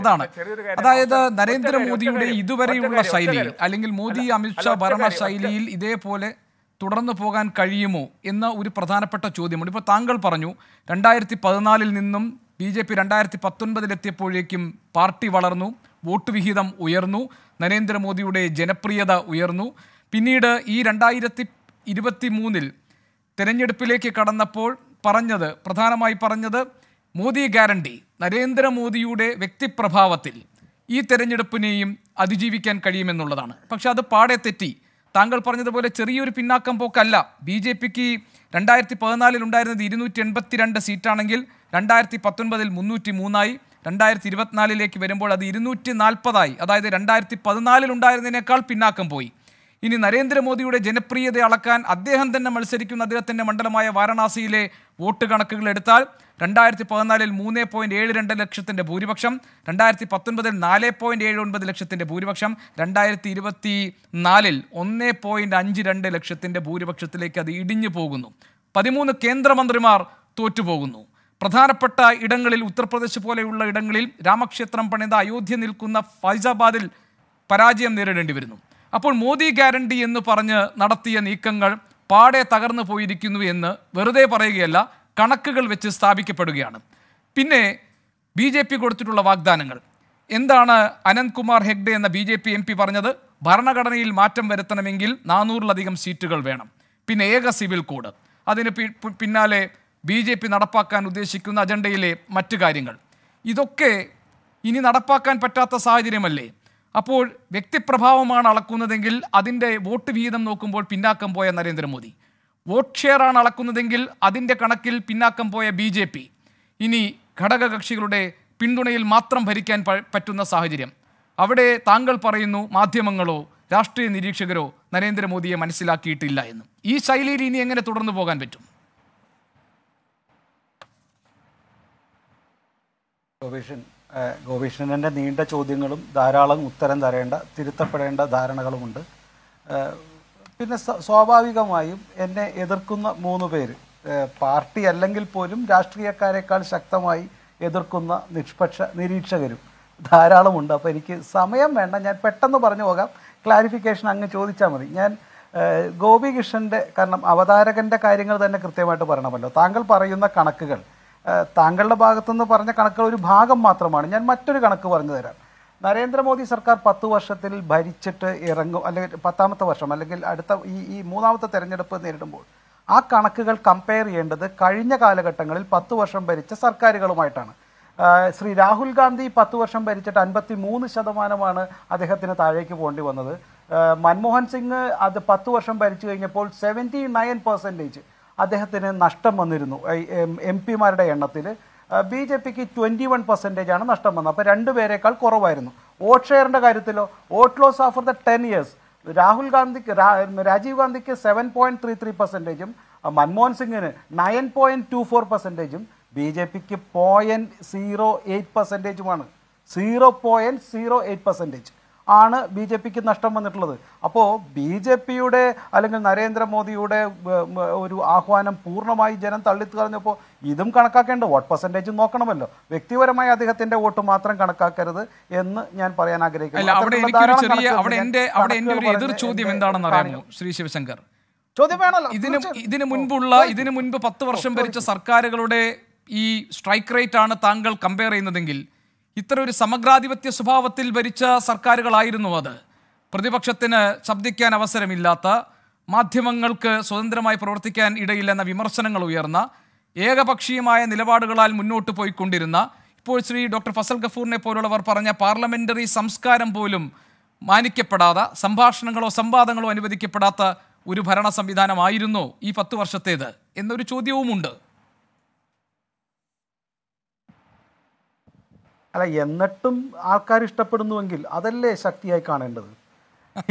അതാണ് അതായത് നരേന്ദ്രമോദിയുടെ ഇതുവരെയുള്ള ശൈലിയിൽ അല്ലെങ്കിൽ മോദി അമിത്ഷാ ഭരണ ശൈലിയിൽ ഇതേപോലെ തുടർന്നു പോകാൻ കഴിയുമോ എന്ന ഒരു പ്രധാനപ്പെട്ട ചോദ്യമുണ്ട് ഇപ്പോൾ താങ്കൾ പറഞ്ഞു രണ്ടായിരത്തി പതിനാലിൽ നിന്നും ബി ജെ പി രണ്ടായിരത്തി പത്തൊൻപതിലെത്തിയപ്പോഴേക്കും പാർട്ടി വളർന്നു വോട്ട് വിഹിതം ഉയർന്നു നരേന്ദ്രമോദിയുടെ ജനപ്രിയത ഉയർന്നു പിന്നീട് ഈ രണ്ടായിരത്തി ഇരുപത്തി മൂന്നിൽ തെരഞ്ഞെടുപ്പിലേക്ക് കടന്നപ്പോൾ പറഞ്ഞത് പ്രധാനമായി പറഞ്ഞത് മോദി ഗ്യാരണ്ടി നരേന്ദ്രമോദിയുടെ വ്യക്തിപ്രഭാവത്തിൽ ഈ തെരഞ്ഞെടുപ്പിനെയും അതിജീവിക്കാൻ കഴിയുമെന്നുള്ളതാണ് പക്ഷെ അത് പാടെ തെറ്റി താങ്കൾ പറഞ്ഞതുപോലെ ചെറിയൊരു പിന്നാക്കം പോക്കല്ല ബി ജെ പിക്ക് രണ്ടായിരത്തി പതിനാലിൽ ഉണ്ടായിരുന്നത് ഇരുന്നൂറ്റി എൺപത്തിരണ്ട് സീറ്റാണെങ്കിൽ രണ്ടായിരത്തി പത്തൊൻപതിൽ മുന്നൂറ്റി മൂന്നായി രണ്ടായിരത്തി ഇരുപത്തിനാലിലേക്ക് വരുമ്പോൾ അത് ഇരുന്നൂറ്റി നാൽപ്പതായി അതായത് രണ്ടായിരത്തി പതിനാലിൽ ഉണ്ടായിരുന്നതിനേക്കാൾ പിന്നാക്കം പോയി ഇനി നരേന്ദ്രമോദിയുടെ ജനപ്രിയത അളക്കാൻ അദ്ദേഹം തന്നെ മത്സരിക്കുന്ന അദ്ദേഹത്തിൻ്റെ മണ്ഡലമായ വാരണാസിയിലെ വോട്ട് കണക്കുകൾ എടുത്താൽ രണ്ടായിരത്തി പതിനാലിൽ മൂന്ന് പോയിൻറ്റ് ഏഴ് രണ്ട് ലക്ഷത്തിൻ്റെ ഭൂരിപക്ഷം രണ്ടായിരത്തി പത്തൊൻപതിൽ നാല് പോയിൻറ്റ് ഏഴ് ഒൻപത് ലക്ഷത്തിൻ്റെ ഭൂരിപക്ഷം രണ്ടായിരത്തി ഇരുപത്തി നാലിൽ ഒന്ന് പോയിൻറ്റ് അഞ്ച് രണ്ട് ലക്ഷത്തിൻ്റെ ഭൂരിപക്ഷത്തിലേക്ക് അത് ഇടിഞ്ഞു പോകുന്നു പതിമൂന്ന് കേന്ദ്രമന്ത്രിമാർ തോറ്റുപോകുന്നു പ്രധാനപ്പെട്ട ഇടങ്ങളിൽ ഉത്തർപ്രദേശ് പോലെയുള്ള ഇടങ്ങളിൽ രാമക്ഷേത്രം പണിത അയോധ്യ നിൽക്കുന്ന ഫൈസാബാദിൽ പരാജയം നേരിടേണ്ടി വരുന്നു അപ്പോൾ മോദി ഗ്യാരണ്ടി എന്ന് പറഞ്ഞ് നടത്തിയ നീക്കങ്ങൾ പാടെ തകർന്നു പോയിരിക്കുന്നു എന്ന് വെറുതെ പറയുകയല്ല കണക്കുകൾ വെച്ച് സ്ഥാപിക്കപ്പെടുകയാണ് പിന്നെ ബി ജെ പി കൊടുത്തിട്ടുള്ള വാഗ്ദാനങ്ങൾ എന്താണ് അനന്ത്കുമാർ ഹെഗ്ഡെ എന്ന B J P M P പറഞ്ഞത് ഭരണഘടനയിൽ മാറ്റം വരുത്തണമെങ്കിൽ നാനൂറിലധികം സീറ്റുകൾ വേണം പിന്നെ ഏക സിവിൽ കോഡ് അതിന് പിന്നാലെ ബി ജെ പി നടപ്പാക്കാൻ ഉദ്ദേശിക്കുന്ന അജണ്ടയിലെ മറ്റു കാര്യങ്ങൾ ഇതൊക്കെ ഇനി നടപ്പാക്കാൻ പറ്റാത്ത സാഹചര്യമല്ലേ അപ്പോൾ വ്യക്തിപ്രഭാവമാണ് അളക്കുന്നതെങ്കിൽ അതിൻ്റെ വോട്ട് വിഹിതം നോക്കുമ്പോൾ പിന്നാക്കം പോയ നരേന്ദ്രമോദി വോട്ട് ഷെയറാണ് അളക്കുന്നതെങ്കിൽ അതിൻ്റെ കണക്കിൽ പിന്നാക്കം പോയ ബി ജെ പി ഇനി ഘടകകക്ഷികളുടെ പിന്തുണയിൽ മാത്രം ഭരിക്കാൻ പറ്റുന്ന സാഹചര്യം അവിടെ താങ്കൾ പറയുന്നു മാധ്യമങ്ങളോ രാഷ്ട്രീയ നിരീക്ഷകരോ നരേന്ദ്രമോദിയെ മനസ്സിലാക്കിയിട്ടില്ല എന്ന് ഈ ശൈലിയിൽ ഇനി എങ്ങനെ തുടർന്നു പോകാൻ പറ്റും പ്രൊവിഷൻ ഗോപീഷ്ണൻ്റെ നീണ്ട ചോദ്യങ്ങളും ധാരാളം ഉത്തരം തരേണ്ട തിരുത്തപ്പെടേണ്ട ധാരണകളുമുണ്ട് പിന്നെ സ്വാഭാവികമായും എന്നെ എതിർക്കുന്ന മൂന്ന് പേര് പാർട്ടി അല്ലെങ്കിൽ പോലും രാഷ്ട്രീയക്കാരെക്കാൾ ശക്തമായി എതിർക്കുന്ന നിഷ്പക്ഷ നിരീക്ഷകരും ധാരാളമുണ്ട് അപ്പോൾ എനിക്ക് സമയം വേണ്ട ഞാൻ പെട്ടെന്ന് പറഞ്ഞു പോകാം ക്ലാരിഫിക്കേഷൻ അങ്ങ് ചോദിച്ചാൽ മതി ഞാൻ ഗോപികൃഷ്ണൻ്റെ കാരണം അവതാരകൻ്റെ കാര്യങ്ങൾ തന്നെ കൃത്യമായിട്ട് പറയണമല്ലോ താങ്കൾ പറയുന്ന കണക്കുകൾ താങ്കളുടെ ഭാഗത്തുനിന്ന് പറഞ്ഞ കണക്കുകൾ ഒരു ഭാഗം മാത്രമാണ് ഞാൻ മറ്റൊരു കണക്ക് പറഞ്ഞു തരാം നരേന്ദ്രമോദി സർക്കാർ പത്ത് വർഷത്തിൽ ഭരിച്ചിട്ട് ഇറങ്ങും അല്ലെങ്കിൽ പത്താമത്തെ വർഷം അല്ലെങ്കിൽ അടുത്ത ഈ ഈ മൂന്നാമത്തെ തെരഞ്ഞെടുപ്പ് നേരിടുമ്പോൾ ആ കണക്കുകൾ കമ്പയർ ചെയ്യേണ്ടത് കഴിഞ്ഞ കാലഘട്ടങ്ങളിൽ പത്ത് വർഷം ഭരിച്ച സർക്കാരുകളുമായിട്ടാണ് ശ്രീ രാഹുൽ ഗാന്ധി പത്ത് വർഷം ഭരിച്ചിട്ട് അൻപത്തി മൂന്ന് ശതമാനമാണ് അദ്ദേഹത്തിന് താഴേക്ക് പോകേണ്ടി വന്നത് മൻമോഹൻ സിംഗ് അത് പത്ത് വർഷം ഭരിച്ചു കഴിഞ്ഞപ്പോൾ സെവൻറ്റി നയൻ പെർസെൻറ്റേജ് അദ്ദേഹത്തിന് നഷ്ടം വന്നിരുന്നു എം പിമാരുടെ എണ്ണത്തിൽ ബി ജെ പിക്ക് ട്വൻറ്റി വൺ പെർസെൻറ്റേജ് ആണ് നഷ്ടം വന്നത് അപ്പോൾ രണ്ട് കുറവായിരുന്നു വോട്ട് ഷെയറിൻ്റെ കാര്യത്തിലോ vote loss after the ten years Rahul ഗാന്ധിക്ക് രാജീവ് ഗാന്ധിക്ക് സെവൻ പോയിൻറ്റ് ത്രീ ത്രീ പെർസെൻറ്റേജും മൻമോഹൻ സിംഗിന് നയൻ പോയിൻറ്റ് ടു ഫോർ പെർസെൻറ്റേജും ബി ജെ പിക്ക് പോയിൻറ്റ് സീറോ എയ്റ്റ് പെർസെൻറ്റേജുമാണ് zero point zero eight percentage ആണ് ബി ജെ പിക്ക് നഷ്ടം വന്നിട്ടുള്ളത് അപ്പോൾ ബി ജെ പിയുടെ അല്ലെങ്കിൽ നരേന്ദ്രമോദിയുടെ ഒരു ആഹ്വാനം പൂർണ്ണമായി ജനം തള്ളിത്തറിഞ്ഞപ്പോൾ ഇതും കണക്കാക്കേണ്ട വോട്ട് പെർസെൻറ്റേജ് നോക്കണമല്ലോ വ്യക്തിപരമായി അദ്ദേഹത്തിൻ്റെ വോട്ട് മാത്രം കണക്കാക്കരുത് എന്ന് ഞാൻ പറയാൻ ആഗ്രഹിക്കുന്നു അവിടെ ചെറിയ അവിടെ എൻ്റെ അവിടെ എൻ്റെ ഒരു എതിർ ചോദ്യം ശ്രീ ശിവശങ്കർ വേണമല്ലോ ഇതിന് ഇതിന് മുൻപുള്ള ഇതിന് മുൻപ് പത്ത് വർഷം ഭരിച്ച സർക്കാരുകളുടെ ഈ സ്ട്രൈക്ക് റേറ്റ് ആണ് താങ്കൾ കമ്പയർ ചെയ്യുന്നതെങ്കിൽ ഇത്തരം ഒരു സമഗ്രാധിപത്യ സ്വഭാവത്തിൽ ഭരിച്ച സർക്കാരുകളായിരുന്നു അത് പ്രതിപക്ഷത്തിന് ശബ്ദിക്കാൻ അവസരമില്ലാത്ത മാധ്യമങ്ങൾക്ക് സ്വതന്ത്രമായി പ്രവർത്തിക്കാൻ ഇടയില്ലെന്ന വിമർശനങ്ങൾ ഉയർന്ന ഏകപക്ഷീയമായ നിലപാടുകളാൽ മുന്നോട്ട് പോയിക്കൊണ്ടിരുന്ന ഇപ്പോൾ ശ്രീ ഡോക്ടർ ഫസൽ ഗഫൂറിനെ പോലുള്ളവർ പറഞ്ഞ പാർലമെൻ്ററി സംസ്കാരം പോലും മാനിക്കപ്പെടാതെ സംഭാഷണങ്ങളോ സംവാദങ്ങളോ അനുവദിക്കപ്പെടാത്ത ഒരു ഭരണ സംവിധാനമായിരുന്നു ഈ പത്ത് വർഷത്തേത് എന്നൊരു ചോദ്യവുമുണ്ട് അല്ല എന്നിട്ടും ആൾക്കാർ ഇഷ്ടപ്പെടുന്നുവെങ്കിൽ അതല്ലേ ശക്തിയായി കാണേണ്ടത്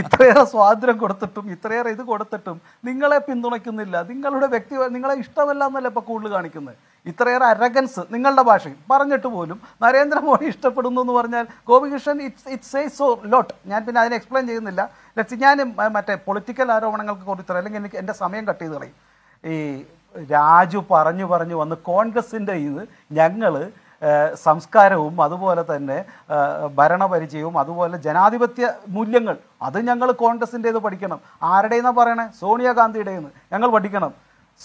ഇത്രയേറെ സ്വാതന്ത്ര്യം കൊടുത്തിട്ടും ഇത്രയേറെ ഇത് കൊടുത്തിട്ടും നിങ്ങളെ പിന്തുണയ്ക്കുന്നില്ല നിങ്ങളുടെ വ്യക്തി നിങ്ങളെ ഇഷ്ടമല്ല എന്നല്ല ഇപ്പോൾ കൂടുതൽ കാണിക്കുന്നത് ഇത്രയേറെ അരഗൻസ് നിങ്ങളുടെ ഭാഷയിൽ പറഞ്ഞിട്ട് പോലും നരേന്ദ്രമോദി ഇഷ്ടപ്പെടുന്നു എന്ന് പറഞ്ഞാൽ Gopikrishnan it's it say so lot ഞാൻ പിന്നെ അതിനെ എക്സ്പ്ലെയിൻ ചെയ്യുന്നില്ല ലെറ്റ്സ് ഞാൻ മറ്റേ പൊളിറ്റിക്കൽ ആരോപണങ്ങൾക്ക് കൊടുത്തറ അല്ലെങ്കിൽ എനിക്ക് എൻ്റെ സമയം കട്ട് ചെയ്ത് കളയും ഈ രാജു പറഞ്ഞു പറഞ്ഞു വന്ന് കോൺഗ്രസിൻ്റെ ഇത് ഞങ്ങൾ സംസ്കാരവും അതുപോലെ തന്നെ ഭരണപരിചയവും അതുപോലെ ജനാധിപത്യ മൂല്യങ്ങൾ അത് ഞങ്ങൾ കോൺഗ്രസിൻ്റേത് പഠിക്കണം ആരുടേന്നാണ് പറയണേ സോണിയാഗാന്ധിയുടേന്ന് ഞങ്ങൾ പഠിക്കണം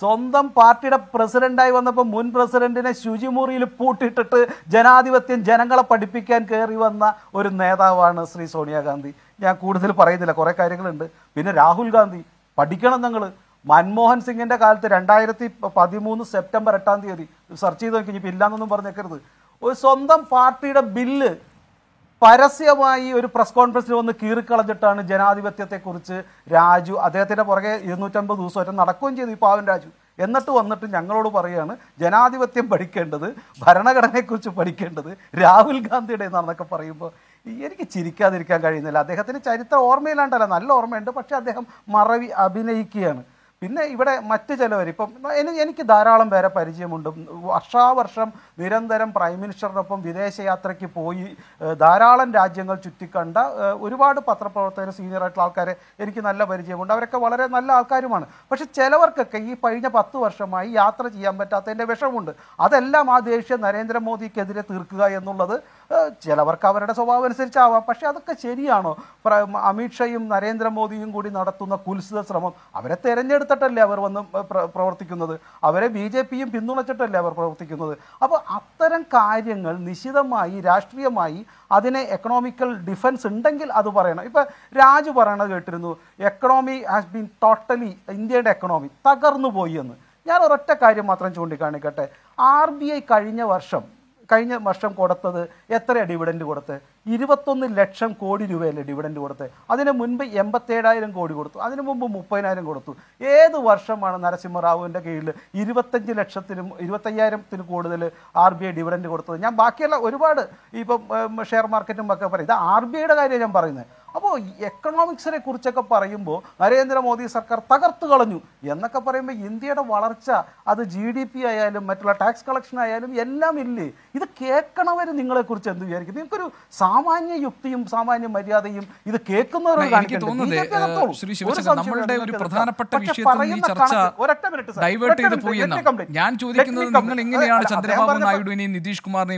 സ്വന്തം പാർട്ടിയുടെ പ്രസിഡന്റായി വന്നപ്പോൾ മുൻ പ്രസിഡന്റിനെ ശുചിമുറിയിൽ പൂട്ടിട്ടിട്ട് ജനാധിപത്യം ജനങ്ങളെ പഠിപ്പിക്കാൻ കയറി വന്ന ഒരു നേതാവാണ് ശ്രീ സോണിയാഗാന്ധി ഞാൻ കൂടുതൽ പറയുന്നില്ല കുറേ കാര്യങ്ങളുണ്ട് പിന്നെ രാഹുൽ ഗാന്ധി പഠിക്കണം ഞങ്ങൾ മൻമോഹൻ സിംഗിന്റെ കാലത്ത് രണ്ടായിരത്തി പതിമൂന്ന് സെപ്റ്റംബർ എട്ടാം തീയതി സെർച്ച് ചെയ്ത് നോക്കി ഇപ്പം ഇല്ലാന്നൊന്നും പറഞ്ഞേക്കരുത് ഒരു സ്വന്തം പാർട്ടിയുടെ ബില്ല് പരസ്യമായി ഒരു പ്രസ് കോൺഫറൻസിൽ വന്ന് കീറിക്കളഞ്ഞിട്ടാണ് ജനാധിപത്യത്തെക്കുറിച്ച് രാജു അദ്ദേഹത്തിൻ്റെ പുറകെ ഇരുന്നൂറ്റമ്പത് ദിവസം വരെ നടക്കുകയും ചെയ്തു ഈ പാവൻ രാജു എന്നിട്ട് വന്നിട്ട് ഞങ്ങളോട് പറയുകയാണ് ജനാധിപത്യം പഠിക്കേണ്ടത് ഭരണഘടനയെക്കുറിച്ച് പഠിക്കേണ്ടത് രാഹുൽ ഗാന്ധിയുടെ എന്നാണെന്നൊക്കെ പറയുമ്പോൾ എനിക്ക് ചിരിക്കാതിരിക്കാൻ കഴിയുന്നില്ല അദ്ദേഹത്തിന് ചരിത്ര ഓർമ്മയില്ലാണ്ടല്ല നല്ല ഓർമ്മയുണ്ട് പക്ഷേ അദ്ദേഹം മറവി അഭിനയിക്കുകയാണ് പിന്നെ ഇവിടെ മറ്റ് ചിലവർ ഇപ്പം എനിക്ക് ധാരാളം പേരെ പരിചയമുണ്ട് വർഷാവർഷം നിരന്തരം പ്രൈം മിനിസ്റ്ററിനൊപ്പം വിദേശയാത്രയ്ക്ക് പോയി ധാരാളം രാജ്യങ്ങൾ ചുറ്റിക്കണ്ട ഒരുപാട് പത്രപ്രവർത്തകർ ആയിട്ടുള്ള ആൾക്കാരെ എനിക്ക് നല്ല പരിചയമുണ്ട് അവരൊക്കെ വളരെ നല്ല ആൾക്കാരുമാണ് പക്ഷെ ചിലവർക്കൊക്കെ ഈ കഴിഞ്ഞ പത്ത് വർഷമായി യാത്ര ചെയ്യാൻ പറ്റാത്തതിൻ്റെ വിഷമമുണ്ട് അതെല്ലാം ആ ദേശീയ നരേന്ദ്രമോദിക്കെതിരെ തീർക്കുക എന്നുള്ളത് ചിലവർക്ക് അവരുടെ സ്വഭാവം അനുസരിച്ചാവാം പക്ഷേ അതൊക്കെ ശരിയാണോ അമിത്ഷയും നരേന്ദ്രമോദിയും കൂടി നടത്തുന്ന കുൽസിത ശ്രമം അവരെ തിരഞ്ഞെടുത്തിട്ടല്ലേ അവർ വന്ന് പ്രവർത്തിക്കുന്നത് അവരെ ബി ജെ പിയും പിന്തുണച്ചിട്ടല്ലേ അവർ പ്രവർത്തിക്കുന്നത് അപ്പോൾ അത്തരം കാര്യങ്ങൾ നിശിതമായി രാഷ്ട്രീയമായി അതിനെ എക്കണോമിക്കൽ ഡിഫൻസ് ഉണ്ടെങ്കിൽ അത് പറയണം ഇപ്പം രാജു പറയണത് കേട്ടിരുന്നു എക്കണോമി ഹാസ് ബീൻ ടോട്ടലി ഇന്ത്യയുടെ എക്കണോമി തകർന്നു പോയി എന്ന് ഞാൻ ഒരൊറ്റ കാര്യം മാത്രം ചൂണ്ടിക്കാണിക്കട്ടെ ആർ ബി ഐ കഴിഞ്ഞ വർഷം കഴിഞ്ഞ വർഷം കൊടുത്തത് എത്ര ഡിവിഡൻഡ് കൊടുത്ത് ഇരുപത്തൊന്ന് ലക്ഷം കോടി രൂപയല്ലേ ഡിവിഡൻഡ് കൊടുത്ത് അതിന് മുൻപ് എൺപത്തേഴായിരം കോടി കൊടുത്തു അതിനു മുമ്പ് മുപ്പതിനായിരം കൊടുത്തു ഏത് വർഷമാണ് നരസിംഹറാവുവിൻ്റെ കീഴിൽ ഇരുപത്തഞ്ച് ലക്ഷത്തിനും ഇരുപത്തയ്യായിരത്തിന് കൂടുതൽ ആർ ബി ഐ ഡിവിഡൻഡ് കൊടുത്തത് ഞാൻ ബാക്കിയുള്ള ഒരുപാട് ഇപ്പം ഷെയർ മാർക്കറ്റും ഒക്കെ പറയും ഇത് ആർ ബി ഐയുടെ കാര്യമാണ് ഞാൻ പറയുന്നത് അപ്പോൾ എക്കണോമിക്സിനെ കുറിച്ചൊക്കെ പറയുമ്പോൾ നരേന്ദ്രമോദി സർക്കാർ തകർത്ത് കളഞ്ഞു എന്നൊക്കെ പറയുമ്പോൾ ഇന്ത്യയുടെ വളർച്ച അത് ജി ഡി പി ആയാലും മറ്റുള്ള ടാക്സ് കളക്ഷൻ ആയാലും എല്ലാം ഇല്ലേ ഇത് കേൾക്കണവർ നിങ്ങളെക്കുറിച്ച് എന്ത് വിചാരിക്കും നിങ്ങൾക്കൊരു സാമാന്യ യുക്തിയും സാമാന്യ മര്യാദയും ഇത് കേൾക്കുന്നവർ നമ്മളുടെ ഒരു പ്രധാനപ്പെട്ട ചർച്ച ഡൈവേർട്ട് ഞാൻ നിങ്ങൾ എങ്ങനെയാണ്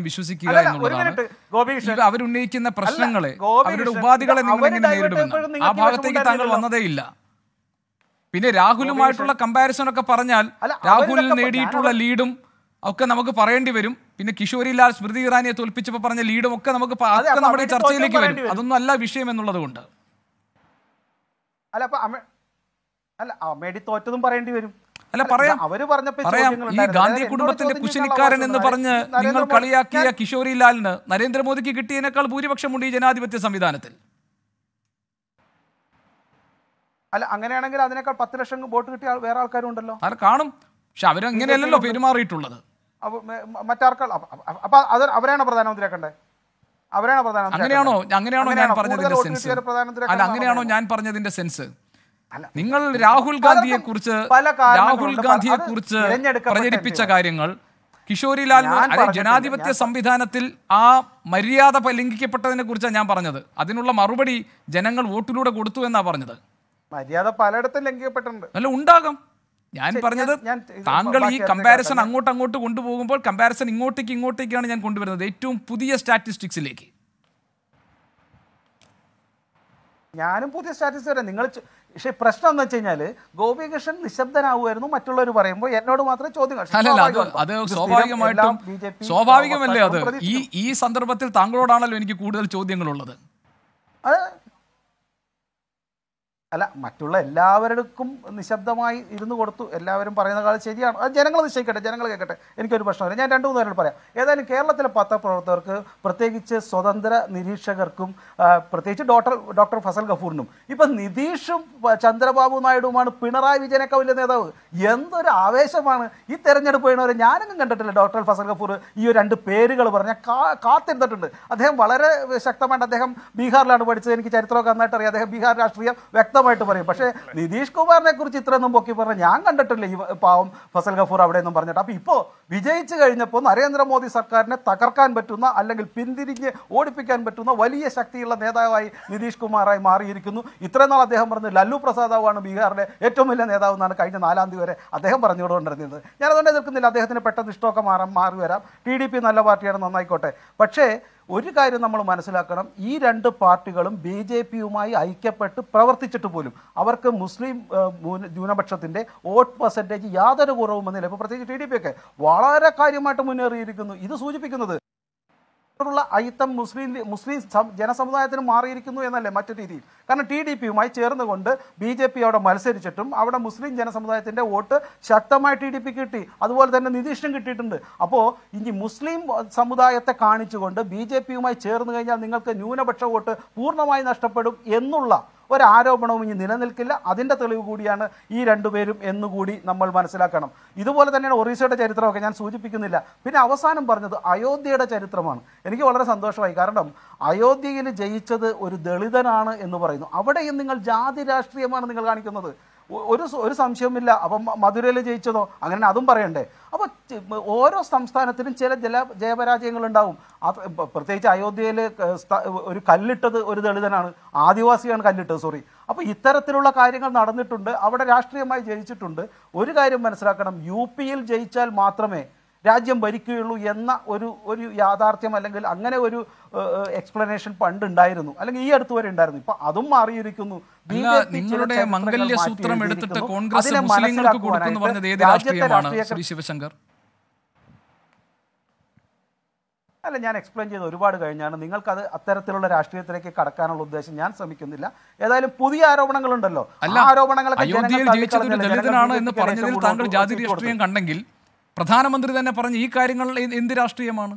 വിശ്വസിക്കുക എന്നുള്ളതാണ് അവരുന്നയിക്കുന്ന പ്രശ്നങ്ങളെ അവരുടെ ഉപാധികളെ നിങ്ങൾ ആ ഭാഗത്തേക്ക് താങ്കൾ വന്നതേ ഇല്ല പിന്നെ രാഹുലുമായിട്ടുള്ള കമ്പാരിസൺ ഒക്കെ പറഞ്ഞാൽ രാഹുലിൽ നേടിയിട്ടുള്ള ലീഡും ഒക്കെ നമുക്ക് പറയേണ്ടി വരും പിന്നെ കിഷോരി ലാൽ സ്മൃതി ഇറാനിയെ തോൽപ്പിച്ചപ്പോ പറഞ്ഞ ലീഡും ഒക്കെ നമുക്ക് നമ്മുടെ ചർച്ചയിലേക്ക് വരും അതൊന്നും അല്ല വിഷയം എന്നുള്ളത് കൊണ്ട് അല്ല അല്ല വരും അല്ല പറയാം അവര് പറയാം ഈ ഗാന്ധി കുടുംബത്തിന്റെ കുശനിക്കാരൻ എന്ന് പറഞ്ഞ് നിങ്ങൾ കളിയാക്കിയ കിഷോരി ലാലിന് നരേന്ദ്രമോദിക്ക് കിട്ടിയതിനേക്കാൾ ഭൂരിപക്ഷമുണ്ട് ഈ ജനാധിപത്യ സംവിധാനത്തിൽ അല്ല അങ്ങനെയാണെങ്കിൽ അതിനേക്കാൾ പത്ത് ലക്ഷം വോട്ട് കിട്ടിയ വേറെ ആൾക്കാരും ഉണ്ടല്ലോ അത് കാണും പക്ഷെ അവരങ്ങനെയല്ലല്ലോ പെരുമാറിയിട്ടുള്ളത് മറ്റാർക്കാൾ അപ്പൊ അത് അവരാണ് പ്രധാനമന്ത്രിയാക്കണ്ടേ അവരാണ് പ്രധാനമന്ത്രി അങ്ങനെയാണോ അങ്ങനെയാണോ ഞാൻ പറഞ്ഞതിന്റെ സെൻസ് അല്ല അങ്ങനെയാണോ ഞാൻ പറഞ്ഞതിന്റെ സെൻസ് നിങ്ങൾ രാഹുൽ ഗാന്ധിയെ കുറിച്ച് രാഹുൽ ഗാന്ധിയെ കുറിച്ച് പ്രചരിപ്പിച്ച കാര്യങ്ങൾ കിഷോരി ലാലിന് ജനാധിപത്യ സംവിധാനത്തിൽ ആ മര്യാദ ലംഘിക്കപ്പെട്ടതിനെ കുറിച്ചാണ് ഞാൻ പറഞ്ഞത് അതിനുള്ള മറുപടി ജനങ്ങൾ വോട്ടിലൂടെ കൊടുത്തു എന്നാണ് പറഞ്ഞത് മര്യാദ പലയിടത്തും ലംഘിക്കപ്പെട്ടിട്ടുണ്ട് അല്ല ഉണ്ടാകും ഞാൻ പറഞ്ഞത് താങ്കൾ ഈ കമ്പാരിസൺ അങ്ങോട്ട് അങ്ങോട്ട് കൊണ്ടുപോകുമ്പോൾ കമ്പാരിസൺ ഇങ്ങോട്ടേക്ക് ഇങ്ങോട്ടേക്കാണ് ഞാൻ കൊണ്ടുവരുന്നത് ഏറ്റവും പുതിയ സ്റ്റാറ്റിസ്റ്റിക്സിലേക്ക് ഞാനും പുതിയ സ്റ്റാറ്റിസ്റ്റിക്സ് വരാം നിങ്ങൾ പക്ഷേ പ്രശ്നം എന്ന് വെച്ച് കഴിഞ്ഞാൽ ഗോപികൃഷ്ണൻ നിശബ്ദനാവുമായിരുന്നു മറ്റുള്ളവർ പറയുമ്പോൾ എന്നോട് മാത്രമേ ചോദ്യം അത് സ്വാഭാവികമായിട്ടും സ്വാഭാവികമല്ലേ അത് ഈ ഈ സന്ദർഭത്തിൽ താങ്കളോടാണല്ലോ എനിക്ക് കൂടുതൽ ചോദ്യങ്ങളുള്ളത് അതെ അല്ല മറ്റുള്ള എല്ലാവർക്കും നിശബ്ദമായി ഇരുന്ന് കൊടുത്തു എല്ലാവരും പറയുന്ന കാലം ശരിയാണ് അത് ജനങ്ങൾ നിശ്ചയിക്കട്ടെ ജനങ്ങൾ കേൾക്കട്ടെ എനിക്കൊരു പ്രശ്നമില്ല ഞാൻ രണ്ട് മൂന്ന് പേരോട് പറയാം ഏതായാലും കേരളത്തിലെ പത്രപ്രവർത്തകർക്ക് പ്രത്യേകിച്ച് സ്വതന്ത്ര നിരീക്ഷകർക്കും പ്രത്യേകിച്ച് ഡോക്ടർ ഡോക്ടർ ഫസൽ ഗഫൂറിനും ഇപ്പം നിതീഷും ചന്ദ്രബാബു നായിഡുവുമാണ് പിണറായി വിജയനൊക്കെ വലിയ നേതാവ് എന്തൊരു ആവേശമാണ് ഈ തെരഞ്ഞെടുപ്പ് കഴിഞ്ഞവരെ ഞാനൊന്നും കണ്ടിട്ടില്ല ഡോക്ടർ ഫസൽ ഗഫൂർ ഈ രണ്ട് പേരുകൾ പറഞ്ഞ കാത്തിരുന്നിട്ടുണ്ട് അദ്ദേഹം വളരെ ശക്തമായിട്ട് അദ്ദേഹം ബീഹാറിലാണ് പഠിച്ചത് എനിക്ക് ചരിത്രമൊക്കെ നന്നായിട്ട് അറിയാം അദ്ദേഹം ബീഹാർ രാഷ്ട്രീയം വ്യക്തം വ്യക്തമായിട്ട് പറയും പക്ഷേ നിതീഷ് കുമാറിനെ കുറിച്ച് ഇത്രയൊന്നും പൊക്കി പറഞ്ഞാൽ ഞാൻ കണ്ടിട്ടില്ല ഈ പാവം ഫസൽ ഗഫൂർ അവിടെയൊന്നും പറഞ്ഞിട്ട് അപ്പോൾ ഇപ്പോൾ വിജയിച്ചു കഴിഞ്ഞപ്പോൾ നരേന്ദ്രമോദി സർക്കാരിനെ തകർക്കാൻ പറ്റുന്ന അല്ലെങ്കിൽ പിന്തിരിഞ്ഞ് ഓടിപ്പിക്കാൻ പറ്റുന്ന വലിയ ശക്തിയുള്ള നേതാവായി നിതീഷ് കുമാറായി മാറിയിരിക്കുന്നു ഇത്രയും നാൾ അദ്ദേഹം പറഞ്ഞു ലല്ലു പ്രസാദാവാണ് ബീഹാറിലെ ഏറ്റവും വലിയ നേതാവ് എന്നാണ് കഴിഞ്ഞ നാലാം തീയതി വരെ അദ്ദേഹം പറഞ്ഞുകൊണ്ടിരുന്നത് ഞാനതുകൊണ്ട് എതിർക്കുന്നില്ല അദ്ദേഹത്തിന് പെട്ടെന്ന് ഇഷ്ടമൊക്കെ മാറാം മാറി വരാം ടി ഡി പി നല്ല പാർട്ടിയാണ് നന്നായിക്കോട്ടെ പക്ഷേ ഒരു കാര്യം നമ്മൾ മനസ്സിലാക്കണം ഈ രണ്ട് പാർട്ടികളും ബി ജെ പിയുമായി ഐക്യപ്പെട്ട് പ്രവർത്തിച്ചിട്ട് പോലും അവർക്ക് മുസ്ലിം ന്യൂനപക്ഷത്തിൻ്റെ വോട്ട് പെർസെൻറ്റേജ് യാതൊരു കുറവും വന്നില്ല ഇപ്പോൾ പ്രത്യേകിച്ച് ടി ഡി പി ഒക്കെ വളരെ കാര്യമായിട്ട് മുന്നേറിയിരിക്കുന്നു ഇത് സൂചിപ്പിക്കുന്നത് ോടുള്ള അയിത്തം മുസ്ലിം മുസ്ലിം ജനസമുദായത്തിന് മാറിയിരിക്കുന്നു എന്നല്ലേ മറ്റു രീതിയിൽ കാരണം ടി ഡി പിയുമായി ചേർന്നുകൊണ്ട് ബി ജെ പി അവിടെ മത്സരിച്ചിട്ടും അവിടെ മുസ്ലിം ജനസമുദായത്തിൻ്റെ വോട്ട് ശക്തമായി ടി ഡി പി കിട്ടി അതുപോലെ തന്നെ നിതീഷിനും കിട്ടിയിട്ടുണ്ട് അപ്പോൾ ഇനി മുസ്ലിം സമുദായത്തെ കാണിച്ചുകൊണ്ട് ബി ജെ പിയുമായി ചേർന്ന് കഴിഞ്ഞാൽ നിങ്ങൾക്ക് ന്യൂനപക്ഷ വോട്ട് പൂർണ്ണമായി നഷ്ടപ്പെടും എന്നുള്ള ഒരാരോപണവും ഇനി നിലനിൽക്കില്ല അതിൻ്റെ തെളിവ് കൂടിയാണ് ഈ രണ്ടുപേരും എന്നുകൂടി നമ്മൾ മനസ്സിലാക്കണം ഇതുപോലെ തന്നെയാണ് ഒറീസയുടെ ചരിത്രമൊക്കെ ഞാൻ സൂചിപ്പിക്കുന്നില്ല പിന്നെ അവസാനം പറഞ്ഞത് അയോധ്യയുടെ ചരിത്രമാണ് എനിക്ക് വളരെ സന്തോഷമായി കാരണം അയോധ്യയിൽ ജയിച്ചത് ഒരു ദളിതനാണ് എന്ന് പറയുന്നു അവിടെയും നിങ്ങൾ ജാതി രാഷ്ട്രീയമാണ് നിങ്ങൾ കാണിക്കുന്നത് ഒരു ഒരു സംശയവുമില്ല അപ്പം മധുരയിൽ ജയിച്ചതോ അങ്ങനെ അതും പറയണ്ടേ അപ്പോൾ ഓരോ സംസ്ഥാനത്തിനും ചില ജല ജയപരാജയങ്ങളുണ്ടാവും അത് പ്രത്യേകിച്ച് അയോധ്യയിൽ ഒരു കല്ലിട്ടത് ഒരു ദളിതനാണ് ആദിവാസിയാണ് കല്ലിട്ടത് സോറി അപ്പോൾ ഇത്തരത്തിലുള്ള കാര്യങ്ങൾ നടന്നിട്ടുണ്ട് അവിടെ രാഷ്ട്രീയമായി ജയിച്ചിട്ടുണ്ട് ഒരു കാര്യം മനസ്സിലാക്കണം യു പിയിൽ ജയിച്ചാൽ മാത്രമേ രാജ്യം ഭരിക്കുകയുള്ളൂ എന്ന ഒരു ഒരു യാഥാർത്ഥ്യം അല്ലെങ്കിൽ അങ്ങനെ ഒരു എക്സ്പ്ലനേഷൻ പണ്ട് ഉണ്ടായിരുന്നു അല്ലെങ്കിൽ ഈ അടുത്ത് വരെ ഉണ്ടായിരുന്നു ഇപ്പൊ അതും മാറിയിരിക്കുന്നു നിങ്ങളുടെ മംഗല്യ സൂത്രം എടുത്തിട്ട് കോൺഗ്രസ് മുസ്ലിങ്ങൾക്ക് കൊടുക്കുന്നു പറഞ്ഞത് ഏത് രാഷ്ട്രീയമാണ് ശിവശങ്കർ അല്ല ഞാൻ എക്സ്പ്ലെയിൻ ചെയ്ത് ഒരുപാട് കഴിഞ്ഞാണ് നിങ്ങൾക്കത് അത്തരത്തിലുള്ള രാഷ്ട്രീയത്തിലേക്ക് കടക്കാനുള്ള ഉദ്ദേശം ഞാൻ ശ്രമിക്കുന്നില്ല ഏതായാലും പുതിയ ആരോപണങ്ങളുണ്ടല്ലോ ആരോപണങ്ങളൊക്കെ കണ്ടെങ്കിൽ പ്രധാനമന്ത്രി തന്നെ പറഞ്ഞ ഈ കാര്യങ്ങൾ എന്ത് രാഷ്ട്രീയമാണ്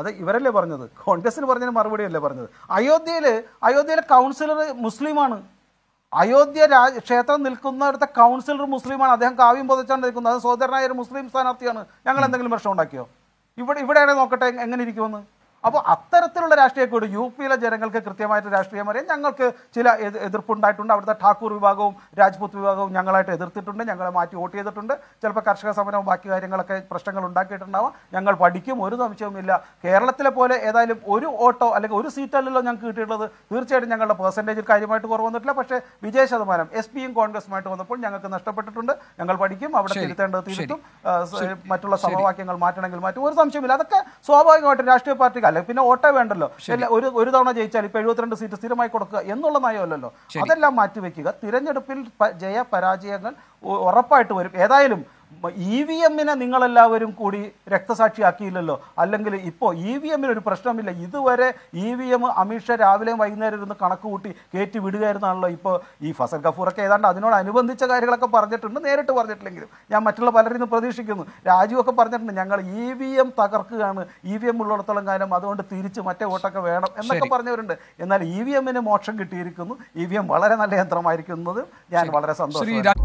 അത് ഇവരല്ലേ പറഞ്ഞത് കോൺഗ്രസിന് പറഞ്ഞതിന് അല്ലേ പറഞ്ഞത് അയോധ്യയിൽ അയോധ്യയിലെ കൗൺസിലർ മുസ്ലിമാണ് അയോധ്യ രാജ ക്ഷേത്രം നിൽക്കുന്നിടത്തെ കൗൺസിലർ മുസ്ലിമാണ് അദ്ദേഹം കാവ്യം പൊതിച്ചാണ് നിൽക്കുന്നത് അത് സഹോദരനായ ഒരു മുസ്ലിം സ്ഥാനാർത്ഥിയാണ് ഞങ്ങൾ എന്തെങ്കിലും പ്രശ്നം ഉണ്ടാക്കിയോ ഇവിടെ ഇവിടെയാണെങ്കിൽ നോക്കട്ടെ എങ്ങനെ ഇരിക്കുമെന്ന് അപ്പോൾ അത്തരത്തിലുള്ള രാഷ്ട്രീയക്കൂട് യു പിയിലെ ജനങ്ങൾക്ക് കൃത്യമായിട്ട് രാഷ്ട്രീയം അറിയാം ഞങ്ങൾക്ക് ചില എതിർപ്പുണ്ടായിട്ടുണ്ട് അവിടുത്തെ ഠാക്കൂർ വിഭാഗവും രാജ്പുത് വിഭാഗവും ഞങ്ങളായിട്ട് എതിർത്തിട്ടുണ്ട് ഞങ്ങളെ മാറ്റി വോട്ട് ചെയ്തിട്ടുണ്ട് ചിലപ്പോൾ കർഷക സമരവും ബാക്കി കാര്യങ്ങളൊക്കെ പ്രശ്നങ്ങൾ ഉണ്ടാക്കിയിട്ടുണ്ടാവാം ഞങ്ങൾ പഠിക്കും ഒരു സംശയവുമില്ല കേരളത്തിലെ പോലെ ഏതായാലും ഒരു ഓട്ടോ അല്ലെങ്കിൽ ഒരു സീറ്റല്ലല്ലോ ഞങ്ങൾക്ക് കിട്ടിയിട്ടുള്ളത് തീർച്ചയായിട്ടും ഞങ്ങളുടെ പെർസെൻറ്റേജിൽ കാര്യമായിട്ട് കുറവ് വന്നിട്ടില്ല പക്ഷേ വിജയ ശതമാനം എസ് പിയും കോൺഗ്രസുമായിട്ട് വന്നപ്പോൾ ഞങ്ങൾക്ക് നഷ്ടപ്പെട്ടിട്ടുണ്ട് ഞങ്ങൾ പഠിക്കും അവിടെ തിരുത്തേണ്ടത് തിരുത്തും മറ്റുള്ള സമവാക്യങ്ങൾ മാറ്റണമെങ്കിൽ മാറ്റും ഒരു സംശയമില്ല അതൊക്കെ സ്വാഭാവികമായിട്ടും രാഷ്ട്രീയ പാർട്ടിക്ക് അല്ല പിന്നെ ഓട്ടേ വേണ്ടല്ലോ ഒരു ഒരു തവണ ജയിച്ചാൽ ഇപ്പൊ എഴുപത്തിരണ്ട് സീറ്റ് സ്ഥിരമായി കൊടുക്കുക എന്നുള്ള നയമല്ലോ അതെല്ലാം മാറ്റിവെക്കുക തിരഞ്ഞെടുപ്പിൽ ജയ പരാജയങ്ങൾ ഉറപ്പായിട്ട് വരും ഏതായാലും ഇ വി എമ്മിനെ നിങ്ങളെല്ലാവരും കൂടി രക്തസാക്ഷിയാക്കിയില്ലല്ലോ അല്ലെങ്കിൽ ഇപ്പോൾ ഇ e വി എമ്മിന് ഒരു പ്രശ്നമില്ല ഇതുവരെ ഇ വി എം ഷാ രാവിലെയും വൈകുന്നേരം ഇരുന്ന് കണക്ക് കൂട്ടി കയറ്റി വിടുകയായിരുന്നാണല്ലോ ഇപ്പോൾ ഈ ഫസൽ ഗഫൂറൊക്കെ ഏതാണ്ട് അനുബന്ധിച്ച കാര്യങ്ങളൊക്കെ പറഞ്ഞിട്ടുണ്ട് നേരിട്ട് പറഞ്ഞിട്ടില്ലെങ്കിലും ഞാൻ മറ്റുള്ള പലരിൽ നിന്ന് പ്രതീക്ഷിക്കുന്നു രാജുവൊക്കെ പറഞ്ഞിട്ടുണ്ട് ഞങ്ങൾ ഇ വി എം തകർക്കുകയാണ് ഇ വി എം ഉള്ളിടത്തോളം കാലം അതുകൊണ്ട് തിരിച്ച് മറ്റേ വോട്ടൊക്കെ വേണം എന്നൊക്കെ പറഞ്ഞവരുണ്ട് എന്നാൽ ഇ e വി എമ്മിന് മോക്ഷം കിട്ടിയിരിക്കുന്നു ഇ വി എം വളരെ നല്ല യന്ത്രമായിരിക്കുന്നത് ഞാൻ വളരെ സന്തോഷം